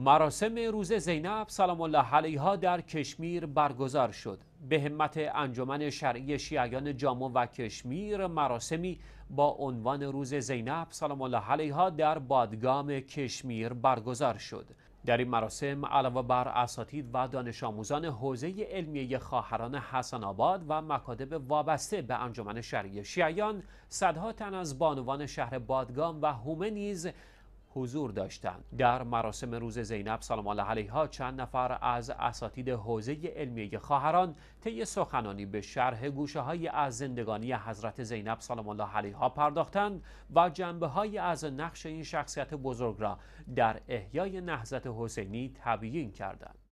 مراسم روز زینب سلام الله علیها در کشمیر برگزار شد به همت انجمن شرعی شیعیان جامو و کشمیر مراسمی با عنوان روز زینب سلام الله علیها در بادگام کشمیر برگزار شد در این مراسم علاوه بر اساتید و دانش آموزان حوزه علمیه خواهران حسن آباد و مکاتب وابسته به انجمن شرعی شیعیان صدها تن از بانوان شهر بادگام و هومه نیز حضور داشتند در مراسم روز زینب سلام الله علیها چند نفر از اساتید حوزه علمیه خواهران طی سخنانی به شرح گوشه های از زندگانی حضرت زینب سلام الله علیها پرداختند و جنبه های از نقش این شخصیت بزرگ را در احیای نهضت حسینی تبیین کردند